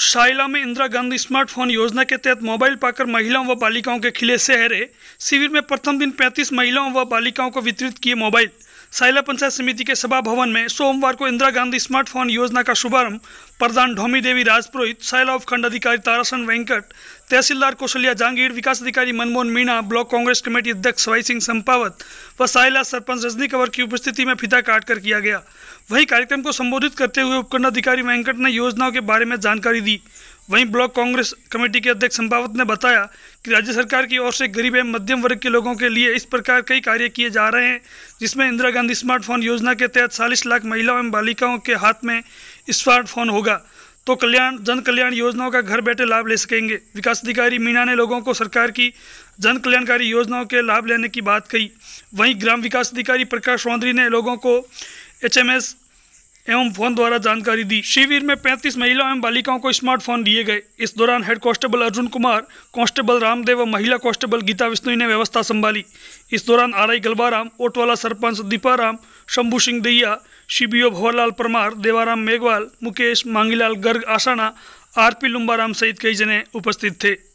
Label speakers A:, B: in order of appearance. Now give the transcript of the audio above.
A: शाइला में इंदिरा गांधी स्मार्टफोन योजना के तहत मोबाइल पाकर महिलाओं व बालिकाओं के खिले शहरे शिविर में प्रथम दिन 35 महिलाओं व बालिकाओं को वितरित किए मोबाइल साइला पंचायत समिति के सभा भवन में सोमवार को इंदिरा गांधी स्मार्टफोन योजना का शुभारंभ प्रधान ढोमी देवी राजपुरोहित साइला उपखंड अधिकारी तारासन वेंकट तहसीलदार कौशल्या जांगीर विकास अधिकारी मनमोहन मीणा ब्लॉक कांग्रेस कमेटी अध्यक्ष वाई सिंह संपावत व साइला सरपंच रजनी कंवर की उपस्थिति में फिता काट कर किया गया वहीं कार्यक्रम को संबोधित करते हुए उपखंड अधिकारी वेंकट ने योजनाओं के बारे में जानकारी दी वहीं ब्लॉक कांग्रेस कमेटी के अध्यक्ष संभावत ने बताया कि राज्य सरकार की ओर से गरीब एवं मध्यम वर्ग के लोगों के लिए इस प्रकार कई कार्य किए जा रहे हैं जिसमें इंदिरा गांधी स्मार्टफोन योजना के तहत चालीस लाख महिलाओं एवं बालिकाओं के हाथ में स्मार्टफोन होगा तो कल्याण जन कल्याण योजनाओं का घर बैठे लाभ ले सकेंगे विकास अधिकारी मीणा ने लोगों को सरकार की जन कल्याणकारी योजनाओं के लाभ लेने की बात कही वहीं ग्राम विकास अधिकारी प्रकाश चौधरी ने लोगों को एच एवं फोन द्वारा जानकारी दी शिविर में 35 महिला एवं बालिकाओं को स्मार्टफोन दिए गए इस दौरान head constable Arjun Kumar constable Ramdev व महिला कांस्टेबल गीता विष्णु ने व्यवस्था संभाली इस दौरान RI Galbaram Otwala sarpanch Deeparam Shambhu Singh Daiya CBO Bhanwarlal Parmar Devaram Meghwal Mukesh Mangilal Garg Asana RP Lumbaram सहित कई जने उपस्थित थे